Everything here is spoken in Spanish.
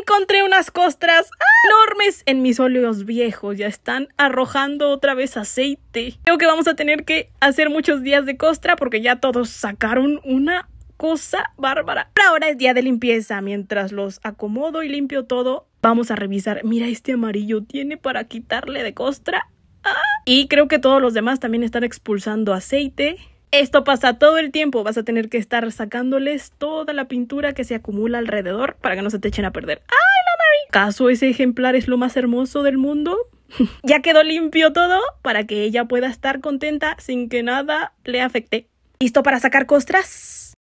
encontré unas costras enormes en mis óleos viejos. Ya están arrojando otra vez aceite. Creo que vamos a tener que hacer muchos días de costra porque ya todos sacaron una cosa bárbara. Pero ahora es día de limpieza. Mientras los acomodo y limpio todo, vamos a revisar. Mira, este amarillo tiene para quitarle de costra. Ah, y creo que todos los demás también están expulsando aceite. Esto pasa todo el tiempo, vas a tener que estar sacándoles toda la pintura que se acumula alrededor para que no se te echen a perder. ¡Ay, la Mary! ¿Caso ese ejemplar es lo más hermoso del mundo? ya quedó limpio todo para que ella pueda estar contenta sin que nada le afecte. ¿Listo para sacar costras?